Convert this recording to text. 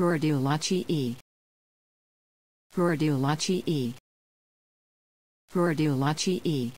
Rordiolaci E. Rordiolaci E. Rordiolaci E.